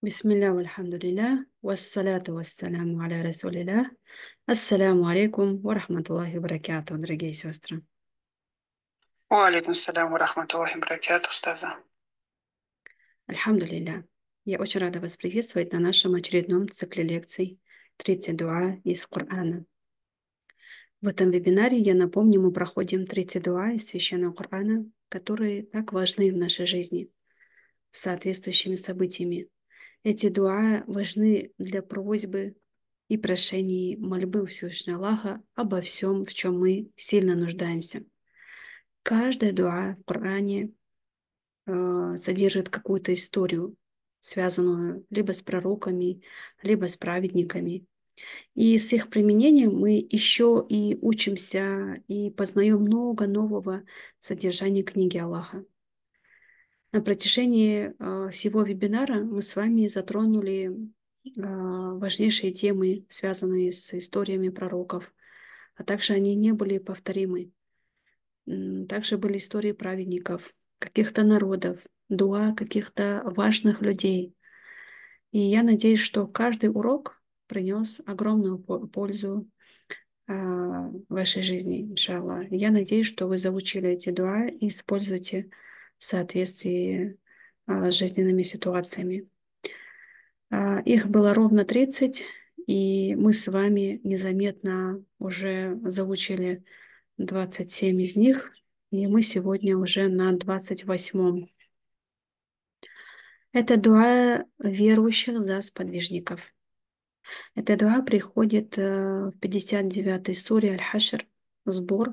Бисмилля, вальхамдулилля, вассаляту вассаляму аля расулилля, ассаляму алейкум, варахматуллахи баракяту, дорогие сестры. Уалейкум салям, варахматуллахи баракяту, стаза. Альхамдулилля. Я очень рада вас приветствовать на нашем очередном цикле лекций «30 дуа из Корана». В этом вебинаре, я напомню, мы проходим 30 дуа из Священного Корана, которые так важны в нашей жизни, с соответствующими событиями, эти дуа важны для просьбы и прошений мольбы Всевышнего Аллаха обо всем, в чем мы сильно нуждаемся. Каждая дуа в Коране э, содержит какую-то историю, связанную либо с пророками, либо с праведниками. И с их применением мы еще и учимся и познаем много нового содержания книги Аллаха. На протяжении а, всего вебинара мы с вами затронули а, важнейшие темы, связанные с историями пророков, а также они не были повторимы. Также были истории праведников, каких-то народов, дуа каких-то важных людей. И я надеюсь, что каждый урок принес огромную пользу а, вашей жизни, иншаллах. Я надеюсь, что вы заучили эти дуа и используете соответствии а, с жизненными ситуациями. А, их было ровно 30, и мы с вами незаметно уже заучили 27 из них, и мы сегодня уже на 28-м. Это дуа верующих за сподвижников. Эта дуа приходит э, в 59-й суре Аль-Хашр, сбор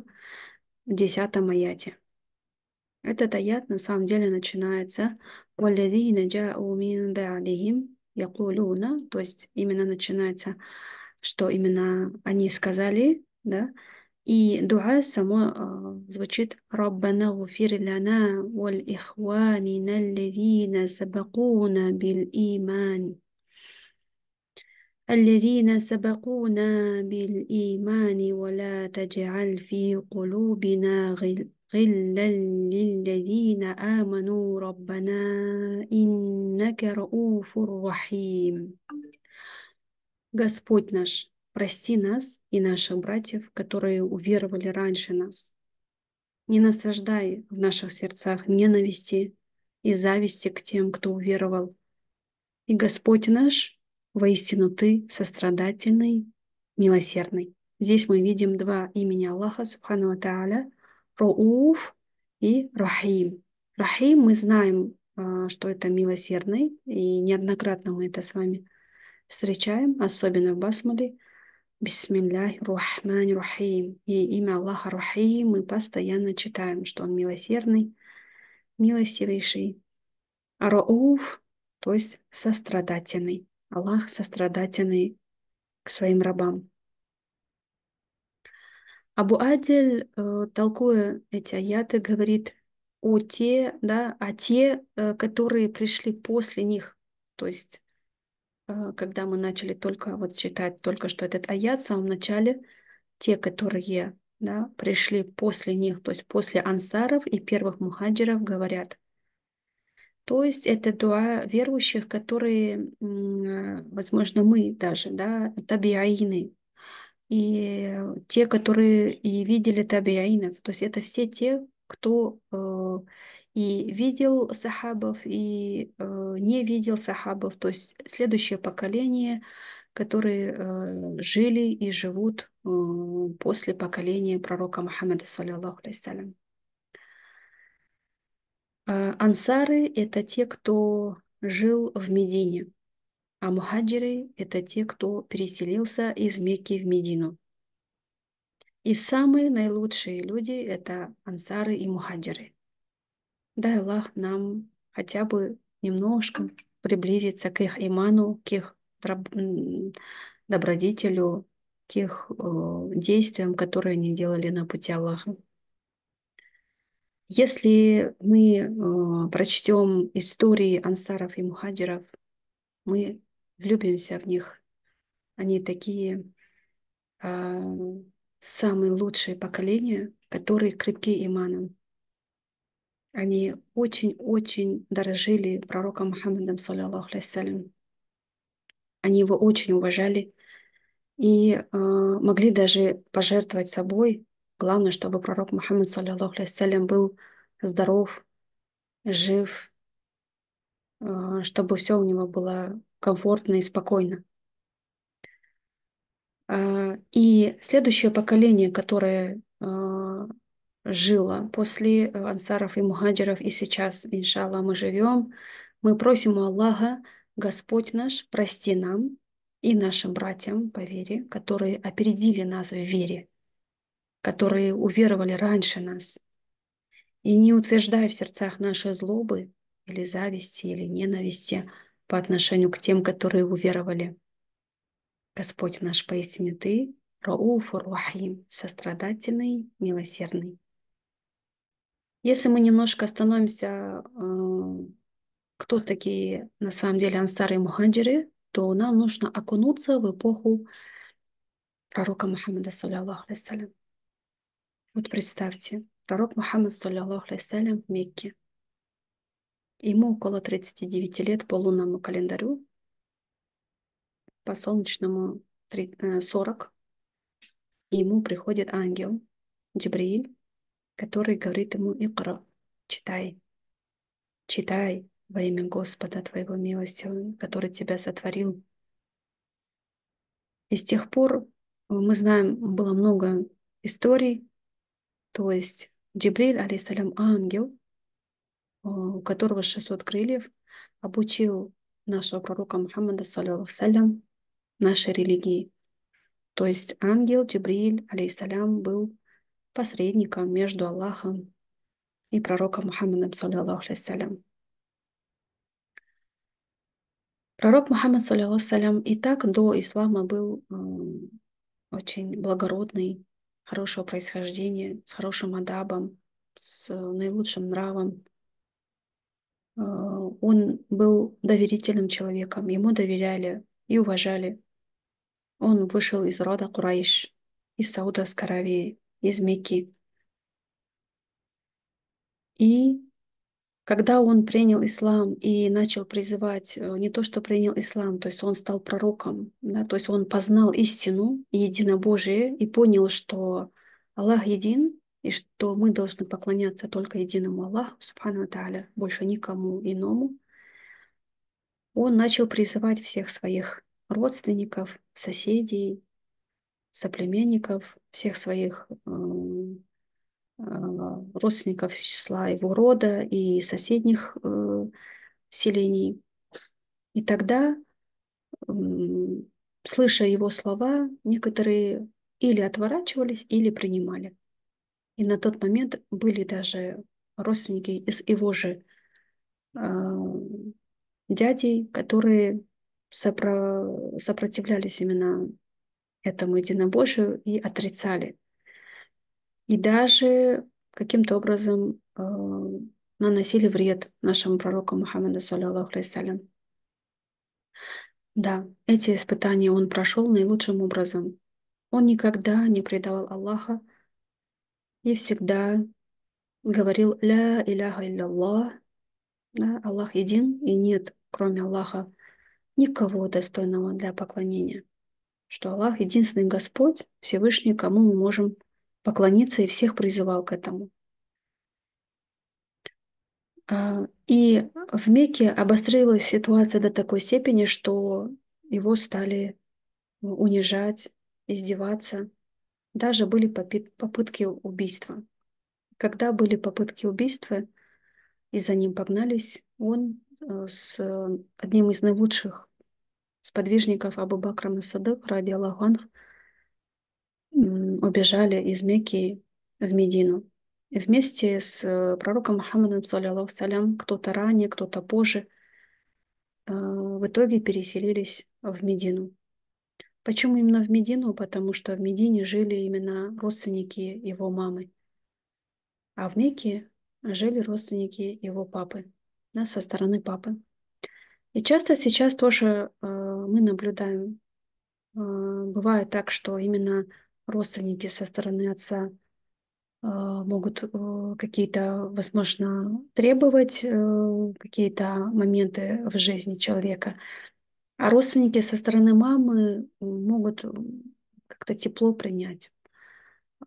в 10 аяте. Этот аят на самом деле начинается «Валядина джау мин ба'дихим якулуна», то есть именно начинается, что именно они сказали, да, и дуа само э, звучит «Раббана гуфир ляна вал ихванина лядина сабакуна бил имани». الذين سبقونا بالإيمان ولا تجعل في قلوبنا غل غلا للذين آمنوا ربنا إنك رؤوف رحيم Господь наш, прости нас и наших братьев, которые уверовали раньше нас. Не насаждай в наших сердцах ненависти и зависти к тем, кто уверовал. И Господь наш, воистину Ты сострадательный, милосердный. Здесь мы видим два имени Аллаха, Субхану Тааля – Рауф и Рахим. Рахим мы знаем, а, что это милосердный, и неоднократно мы это с вами встречаем, особенно в Басмале. Бисмиллахи Рахмани Рахим. И имя Аллаха Рахим мы постоянно читаем, что Он милосердный, милосерднейший. А то есть сострадательный. Аллах сострадательный к своим рабам. Абу Адель, э, толкуя эти аяты, говорит о те, да, о те, э, которые пришли после них. То есть, э, когда мы начали только вот читать только что этот аят в самом начале, те, которые да, пришли после них, то есть после ансаров и первых мухаджиров, говорят. То есть это дуа верующих, которые, возможно, мы даже, да, табиаины, и те, которые и видели табиаинов. То есть это все те, кто э, и видел сахабов, и э, не видел сахабов. То есть следующее поколение, которые э, жили и живут э, после поколения пророка Мухаммада, саллиллаху алейсалям. Э, ансары – это те, кто жил в Медине а мухаджиры – это те, кто переселился из Мекки в Медину. И самые наилучшие люди – это ансары и мухаджиры. Дай Аллах нам хотя бы немножко приблизиться к их иману, к их добродетелю, к их э, действиям, которые они делали на пути Аллаха. Если мы э, прочтем истории ансаров и мухаджиров, мы влюбимся в них. Они такие а, самые лучшие поколения, которые крепки иманом. Они очень-очень дорожили пророком Мухаммадом, саллиллаху алейсалям. Они его очень уважали и э, могли даже пожертвовать собой. Главное, чтобы пророк Мухаммад, саллиллаху алейсалям, был здоров, жив, а, чтобы все у него было комфортно и спокойно. А, и следующее поколение, которое а, жило после ансаров и мухаджиров, и сейчас, иншалла, мы живем, мы просим у Аллаха, Господь наш, прости нам и нашим братьям по вере, которые опередили нас в вере, которые уверовали раньше нас. И не утверждая в сердцах нашей злобы или зависти, или ненависти, по отношению к тем, которые уверовали. Господь наш поистине Ты, Рауфу Рухим, сострадательный, милосердный. Если мы немножко остановимся, э, кто такие на самом деле ансары и муханджиры, то нам нужно окунуться в эпоху пророка Мухаммада, саллиллаху алейсалям. Вот представьте, пророк Мухаммад, саллиллаху алейсалям, в Мекке – Ему около 39 лет по лунному календарю, по солнечному 40. Э, И ему приходит ангел Джибрииль, который говорит ему «Икра, читай, читай во имя Господа Твоего милости, который Тебя сотворил». И с тех пор, мы знаем, было много историй, то есть Джибриль, алейсалям, ангел, Э, у которого 600 крыльев, обучил нашего пророка Мухаммада, салям, нашей религии. То есть ангел Джибриль, алейсалям, был посредником между Аллахом и пророком Мухаммадом, саллиллаху алейсалям. Пророк Мухаммад, саллиллаху алейсалям, и так до ислама был э, очень благородный, хорошего происхождения, с хорошим адабом, с наилучшим нравом, Э, он был доверительным человеком, ему доверяли и уважали. Он вышел из рода курайш из Сауда Аравии, из Мекки. И когда он принял ислам и начал призывать, э, не то что принял ислам, то есть он стал пророком, да, то есть он познал истину единобожие и понял, что Аллах един, и что мы должны поклоняться только единому Аллаху, Субхану Тааля, больше никому иному, он начал призывать всех своих родственников, соседей, соплеменников, всех своих э, э, родственников числа его рода и соседних э, селений. И тогда, слыша его слова, некоторые или отворачивались, или принимали. И на тот момент были даже родственники из его же э, дядей, которые сопро- сопротивлялись именно этому единобожию и отрицали. И даже каким-то образом э, наносили вред нашему пророку Мухаммаду саллиллаху алейсалям. Да, эти испытания он прошел наилучшим образом. Он никогда не предавал Аллаха, и всегда говорил «Ля иляха илляллах», да, Аллах един и нет, кроме Аллаха, никого достойного для поклонения. Что Аллах единственный Господь, Всевышний, кому мы можем поклониться и всех призывал к этому. А, и в Мекке обострилась ситуация до такой степени, что его стали унижать, издеваться. Даже были попытки убийства. Когда были попытки убийства, и за ним погнались, он э, с э, одним из наилучших сподвижников Абу Бакрам и Садык, ради Аллаху убежали из Мекки в Медину. И вместе с э, пророком Мухаммадом, салям, кто-то ранее, кто-то позже, в итоге переселились в Медину. Почему именно в Медину? Потому что в Медине жили именно родственники его мамы. А в Мекке жили родственники его папы, да, со стороны папы. И часто сейчас тоже э, мы наблюдаем, э, бывает так, что именно родственники со стороны отца э, могут э, какие-то, возможно, требовать э, какие-то моменты в жизни человека. А родственники со стороны мамы могут э, как-то тепло принять.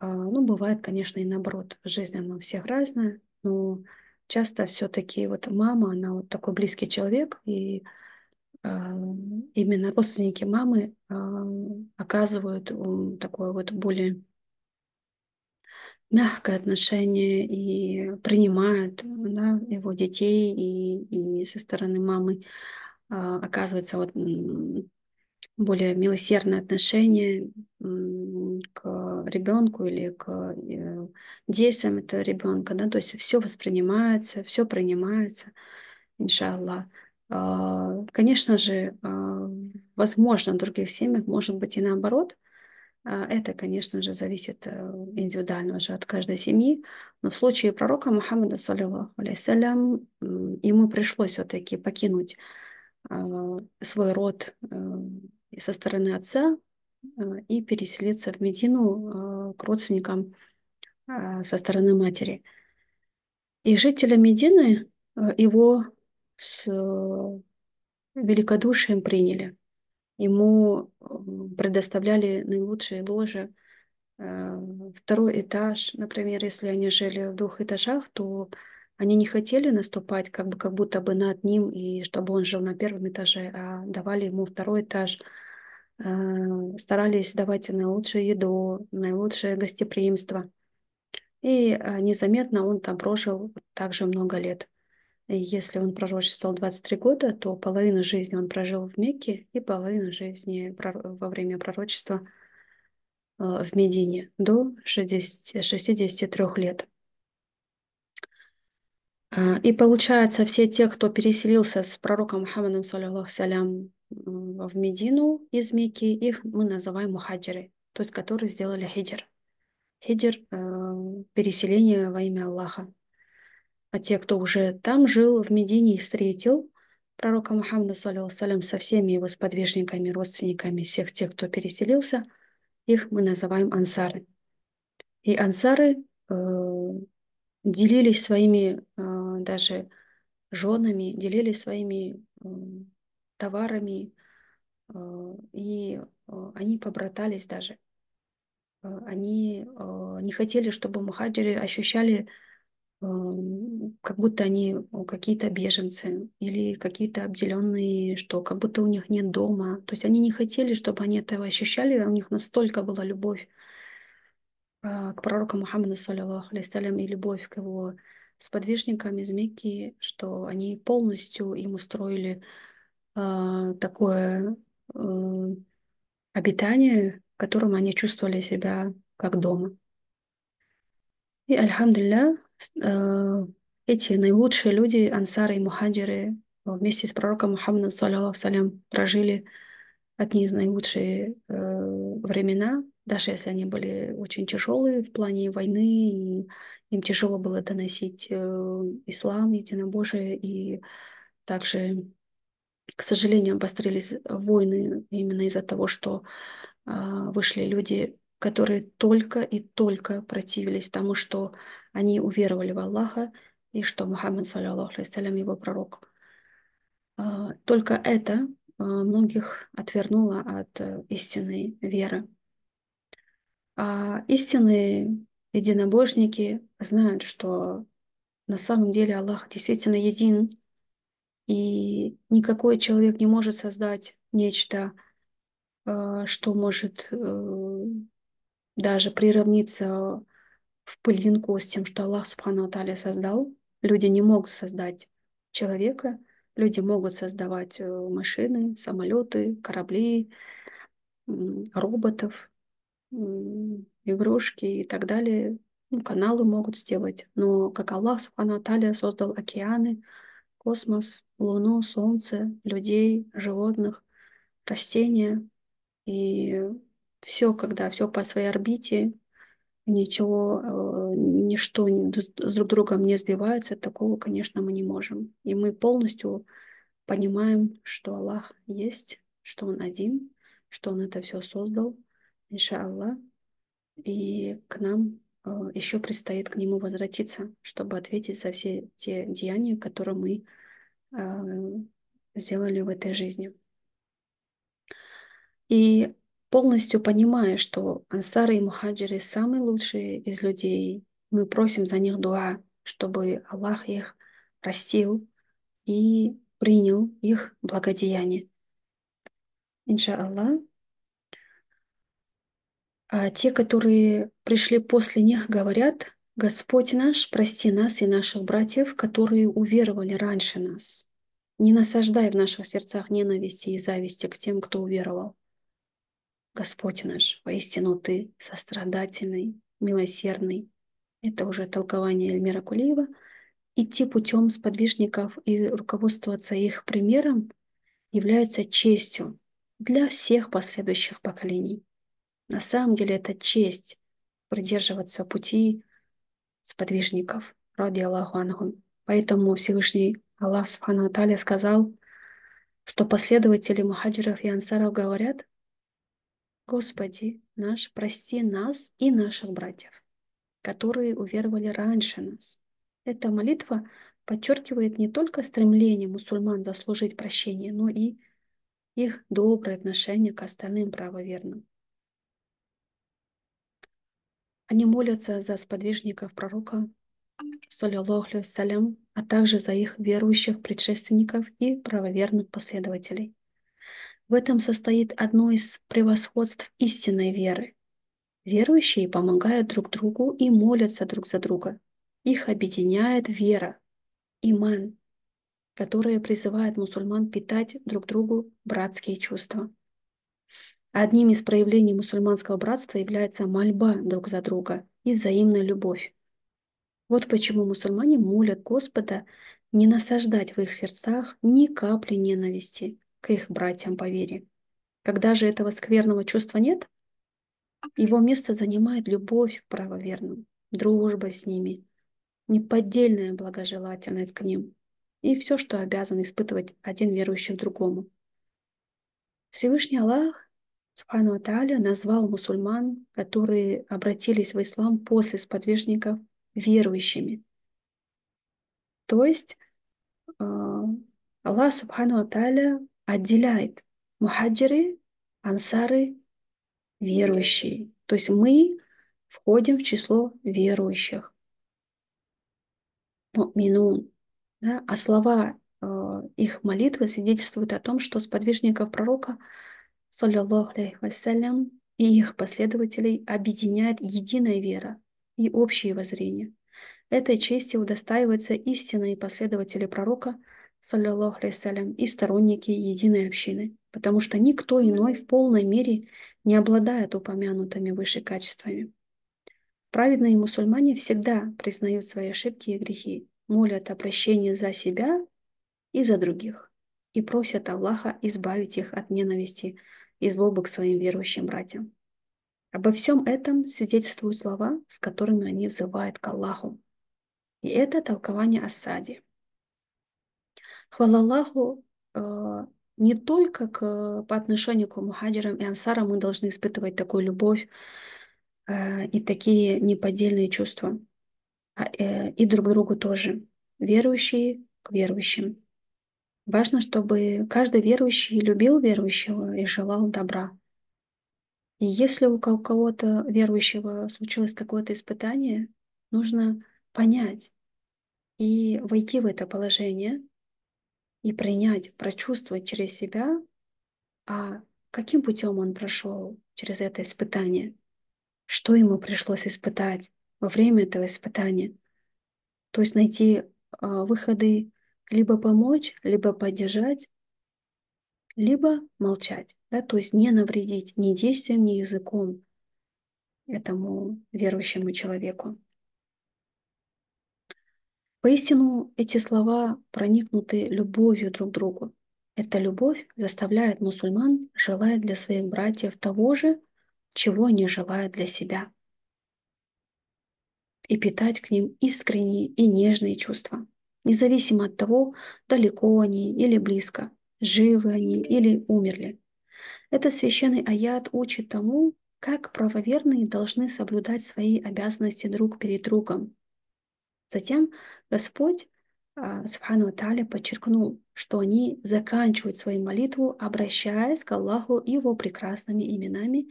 А, ну, бывает, конечно, и наоборот. Жизнь, она у всех разная, но часто все-таки вот мама, она вот такой близкий человек, и а, именно родственники мамы а, оказывают такое вот более мягкое отношение и принимают да, его детей и, и со стороны мамы. А, оказывается вот более милосердное отношение к ребенку или к э, действиям этого ребенка, да, то есть все воспринимается, все принимается, иншаллах. А, конечно же, а, возможно, в других семьях может быть и наоборот. Это, конечно же, зависит э, индивидуально уже от каждой семьи. Но в случае пророка Мухаммада, саллиллаху алейсалям, ему пришлось все-таки покинуть а, свой род э, со стороны отца э, и переселиться в Медину э, к родственникам со стороны матери. И жители Медины его с великодушием приняли. Ему предоставляли наилучшие ложи, второй этаж. Например, если они жили в двух этажах, то они не хотели наступать как, бы, как будто бы над ним, и чтобы он жил на первом этаже, а давали ему второй этаж, э, старались давать наилучшую еду, наилучшее гостеприимство. И э, незаметно он там прожил также много лет. И если он пророчествовал 23 года, то половину жизни он прожил в Мекке и половину жизни во время пророчества э, в Медине до 60, 63 лет. А, и получается, все те, кто переселился с пророком Мухаммадом, салям, э, в Медину из Мекки, их мы называем мухаджиры, то есть которые сделали хиджр. Хиджр э, – переселение во имя Аллаха. А те, кто уже там жил, в Медине и встретил пророка Мухаммада, салям, со всеми его сподвижниками, родственниками, всех тех, кто переселился, их мы называем ансары. И ансары э, делились своими даже женами, делились своими товарами, э, и э, они побратались даже. Э, они не хотели, чтобы мухаджиры ощущали, эм, как будто они какие-то беженцы или какие-то обделенные, что как будто у них нет дома. То есть они не хотели, чтобы они этого ощущали, у них настолько была любовь к пророку Мухаммаду, саллиллаху и любовь к его с сподвижниками Змеки, что они полностью им устроили э, такое э, обитание, в котором они чувствовали себя как дома. И, альхамдулилля, э, эти наилучшие люди, ансары и мухаджиры, э, вместе с пророком Мухаммадом, салям, прожили одни из наилучших э, времена – даже если они были очень тяжелые в плане войны, и им тяжело было доносить э, ислам, единобожие, и также, к сожалению, обострились войны именно из-за того, что а, вышли люди, которые только и только противились тому, что они уверовали в Аллаха и что Мухаммад, саллиллаху алейсалям, его пророк. А, только это а, многих отвернуло от э, истинной веры. А истинные единобожники знают, что на самом деле Аллах действительно един, и никакой человек не может создать нечто, э, что может э, даже приравниться в пылинку с тем, что Аллах Субхану Аталия создал. Люди не могут создать человека, люди могут создавать э, машины, самолеты, корабли, роботов, игрушки и так далее, ну, каналы могут сделать. Но как Аллах Субхану Аталия создал океаны, космос, луну, солнце, людей, животных, растения. И все, когда все по своей орбите, ничего, э, ничто с друг другом не сбивается, такого, конечно, мы не можем. И мы полностью понимаем, что Аллах есть, что Он один, что Он это все создал – иншалла. И к нам э, еще предстоит к нему возвратиться, чтобы ответить за все те деяния, которые мы э, сделали в этой жизни. И полностью понимая, что ансары и мухаджиры самые лучшие из людей, мы просим за них дуа, чтобы Аллах их простил и принял их благодеяние. Аллах. А те, которые пришли после них, говорят, Господь наш, прости нас и наших братьев, которые уверовали раньше нас. Не насаждай в наших сердцах ненависти и зависти к тем, кто уверовал. Господь наш, воистину Ты сострадательный, милосердный. Это уже толкование Эльмира Кулиева. Идти путем сподвижников и руководствоваться их примером является честью для всех последующих поколений. На самом деле это честь придерживаться пути сподвижников, ради Аллаху Ангу. Поэтому Всевышний Аллах Субхану Аталя сказал, что последователи мухаджиров и ансаров говорят, Господи наш, прости нас и наших братьев, которые уверовали раньше нас. Эта молитва подчеркивает не только стремление мусульман заслужить прощения, но и их доброе отношение к остальным правоверным. Они молятся за сподвижников пророка, салям, а также за их верующих предшественников и правоверных последователей. В этом состоит одно из превосходств истинной веры. Верующие помогают друг другу и молятся друг за друга. Их объединяет вера, иман, которая призывает мусульман питать друг другу братские чувства. Одним из проявлений мусульманского братства является мольба друг за друга и взаимная любовь. Вот почему мусульмане молят Господа не насаждать в их сердцах ни капли ненависти к их братьям по вере. Когда же этого скверного чувства нет, его место занимает любовь к правоверным, дружба с ними, неподдельная благожелательность к ним и все, что обязан испытывать один верующий к другому. Всевышний Аллах Субхану Тааля назвал мусульман, которые обратились в ислам после сподвижников, верующими. То есть э, Аллах Субхану Аталя отделяет мухаджиры, ансары, верующие. То есть мы входим в число верующих. Минун. Да? А слова э, их молитвы свидетельствуют о том, что сподвижников пророка – саллиллаху алейхи вассалям, и их последователей объединяет единая вера и общее воззрение. Этой чести удостаиваются истинные последователи пророка, саллиллаху алейхи и сторонники единой общины, потому что никто иной в полной мере не обладает упомянутыми выше качествами. Праведные мусульмане всегда признают свои ошибки и грехи, молят о прощении за себя и за других и просят Аллаха избавить их от ненависти и злобы к своим верующим братьям. Обо всем этом свидетельствуют слова, с которыми они взывают к Аллаху. И это толкование Асади. Хвала Аллаху, э, не только к, по отношению к мухаджирам и ансарам мы должны испытывать такую любовь э, и такие неподдельные чувства, а, э, и друг другу тоже, верующие к верующим. Важно, чтобы каждый верующий любил верующего и желал добра. И если у кого-то верующего случилось какое-то испытание, нужно понять и войти в это положение и принять, прочувствовать через себя, а каким путем он прошел через это испытание, что ему пришлось испытать во время этого испытания. То есть найти а, выходы либо помочь, либо поддержать, либо молчать, да, то есть не навредить ни действием, ни языком этому верующему человеку. Поистину эти слова проникнуты любовью друг к другу. Эта любовь заставляет мусульман желать для своих братьев того же, чего они желают для себя, и питать к ним искренние и нежные чувства – независимо от того, далеко они или близко, живы они или умерли. Этот священный аят учит тому, как правоверные должны соблюдать свои обязанности друг перед другом. Затем Господь, а, Субхану Таля, подчеркнул, что они заканчивают свою молитву, обращаясь к Аллаху его прекрасными именами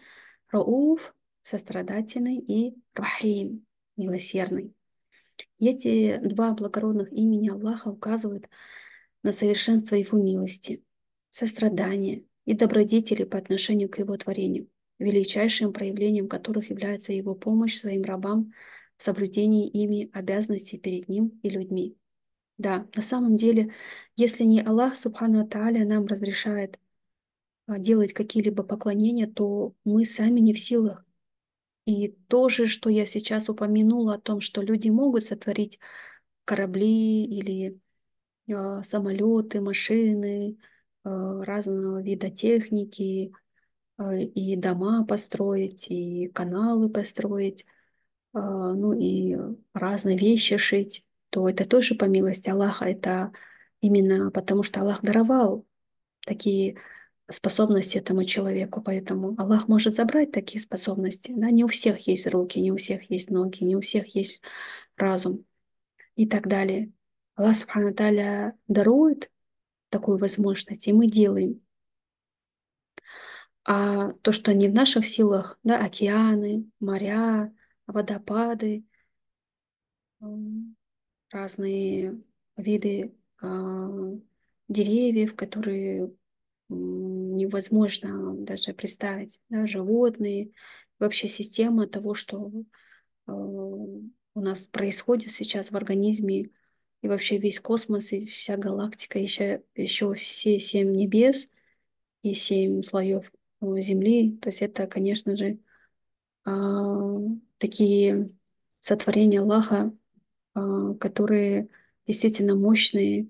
Рауф, сострадательный и Рахим, милосердный эти два благородных имени Аллаха указывают на совершенство Его милости, сострадание и добродетели по отношению к Его творению, величайшим проявлением которых является Его помощь своим рабам в соблюдении ими обязанностей перед Ним и людьми. Да, на самом деле, если не Аллах, Субхану Тааля, нам разрешает а, делать какие-либо поклонения, то мы сами не в силах и то же, что я сейчас упомянула о том, что люди могут сотворить корабли или э, самолеты, машины, э, разного вида техники, э, и дома построить, и каналы построить, э, ну и разные вещи шить, то это тоже по милости Аллаха, это именно потому, что Аллах даровал такие способности этому человеку. Поэтому Аллах может забрать такие способности. Да? Не у всех есть руки, не у всех есть ноги, не у всех есть разум и так далее. Аллах Субхану Таля дарует такую возможность, и мы делаем. А то, что не в наших силах, да, океаны, моря, водопады, разные виды а, деревьев, которые невозможно даже представить. Да, животные, вообще система того, что э, у нас происходит сейчас в организме, и вообще весь космос, и вся галактика, еще, еще все семь небес и семь слоев э, Земли. То есть это, конечно же, а, такие сотворения Аллаха, а, которые действительно мощные,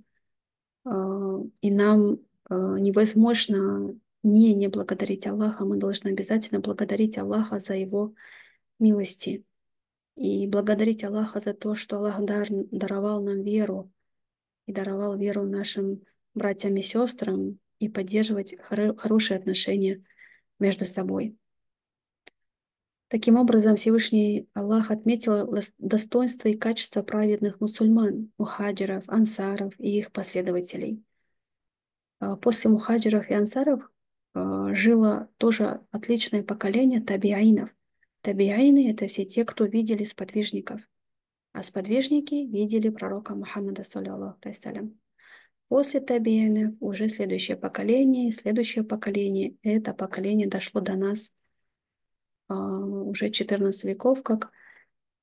а, и нам а, невозможно не, не благодарить Аллаха. Мы должны обязательно благодарить Аллаха за его милости. И благодарить Аллаха за то, что Аллах дар, даровал нам веру и даровал веру нашим братьям и сестрам и поддерживать хор- хорошие отношения между собой. Таким образом, Всевышний Аллах отметил достоинства и качества праведных мусульман, мухаджиров, ансаров и их последователей. А, после мухаджиров и ансаров а, жило тоже отличное поколение табиаинов. Табиаины – это все те, кто видели сподвижников. А сподвижники видели пророка Мухаммада, саллиллаху алейсалям. После табиаинов уже следующее поколение, следующее поколение. Это поколение дошло до нас а, уже 14 веков, как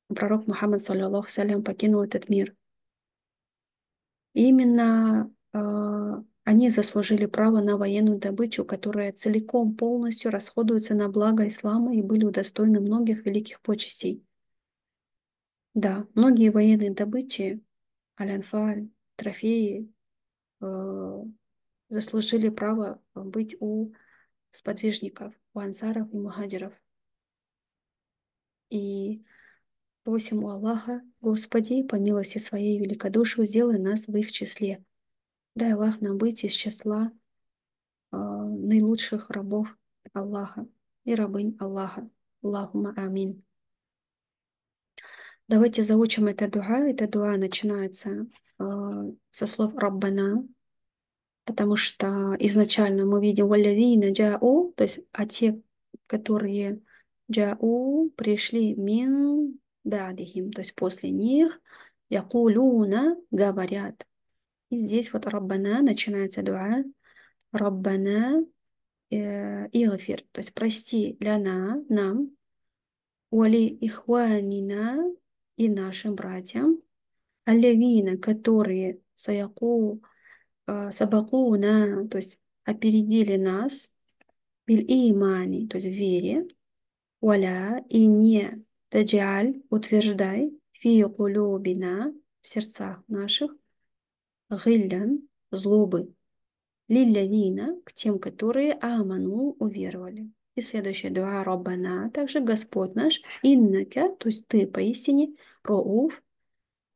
пророк Мухаммад, саллиллаху алейсалям, покинул этот мир. Именно они заслужили право на военную добычу, которая целиком полностью расходуется на благо ислама и были удостоены многих великих почестей. Да, многие военные добычи, алянфаль, трофеи, э, заслужили право быть у сподвижников, у ансаров и мухадиров. И просим у Аллаха, Господи, по милости своей великодушию, сделай нас в их числе – Дай Аллах нам быть из числа э, наилучших рабов Аллаха и рабынь Аллаха. Аллахума амин. Давайте заучим это дуа. Это дуа начинается э, со слов Раббана, потому что изначально мы видим валявина джау, то есть а те, которые джау пришли мин бадихим, то есть после них якулюна говорят. И здесь вот Раббана начинается дуа. Раббана Игфир, то есть прости для нас, нам, Уали Ихванина и нашим братьям, Алевина, которые Саяку э, Сабакуна, то есть опередили нас, Биль Имани, то есть в вере, Уаля и не Таджиаль, утверждай, Фи Кулюбина, в сердцах наших, гиллян – злобы. Лиллядина – к тем, которые аману уверовали. И следующее дуа Роббана, также Господь наш, иннака, то есть ты поистине, роуф,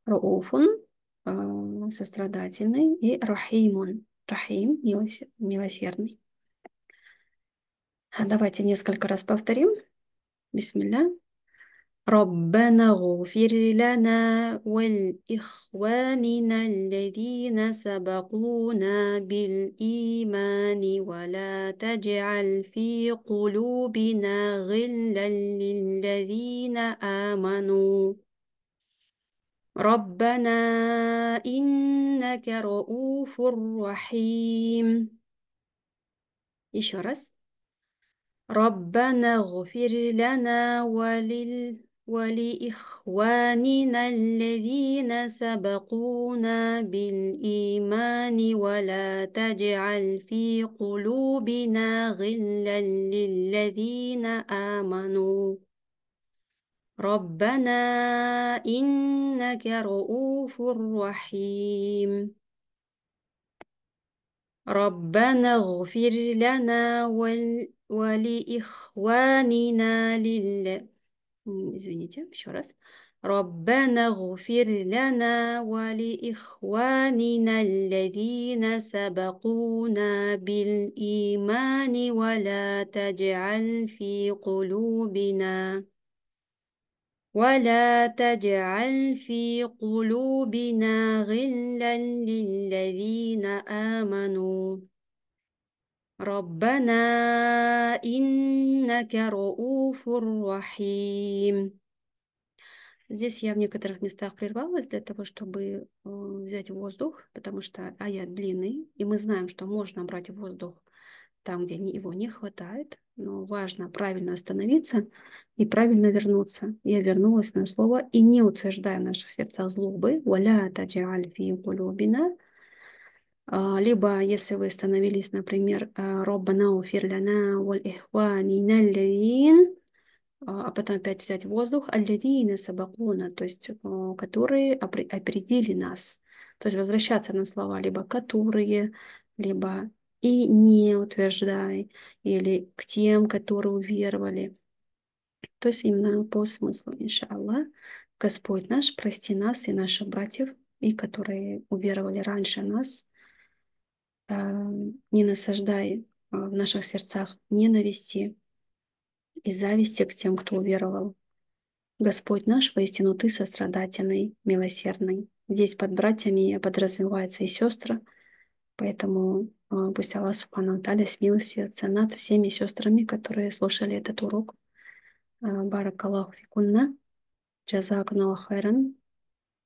роуфун, а, сострадательный, и рахимун, рахим, милосердный. А Давайте несколько раз повторим. Бисмилля. ربنا اغفر لنا ولإخواننا الذين سبقونا بالإيمان ولا تجعل في قلوبنا غلا للذين آمنوا ربنا إنك رؤوف رحيم إشرس ربنا اغفر لنا ولل ولإخواننا الذين سبقونا بالإيمان ولا تجعل في قلوبنا غلا للذين آمنوا ربنا إنك رؤوف رحيم ربنا اغفر لنا ول... ولإخواننا لله извините, еще раз. ربنا اغفر لنا ولإخواننا الذين سبقونا بالإيمان ولا تجعل في قلوبنا ولا تجعل في قلوبنا غلا للذين آمنوا ربنا إنك رؤوف рахим. Здесь я в некоторых местах прервалась для того, чтобы э, взять воздух, потому что аят длинный, и мы знаем, что можно брать воздух там, где его не хватает, но важно правильно остановиться и правильно вернуться. Я вернулась на слово и не утверждая в наших сердцах злобы. «Валя таджиаль фи гулюбина» А, либо если вы становились, например, э, «Роббана уфирлана валь ихванина лядин», а, а потом опять взять воздух, «алядина сабакуна», то есть которые опередили нас. То есть возвращаться на слова либо «которые», либо «и не утверждай», или «к тем, которые уверовали». То есть именно по смыслу, иншаллах, Господь наш, прости нас и наших братьев, и которые уверовали раньше нас – Эм, не насаждай э, в наших сердцах ненависти и зависти к тем, кто уверовал. Господь наш, воистину Ты сострадательный, милосердный. Здесь под братьями подразумеваются и сестры, поэтому э, пусть Аллах Субхану Таля смилостивится над всеми сестрами, которые слушали этот урок. Э, Барак Аллаху фикунна. Джазак Хайран.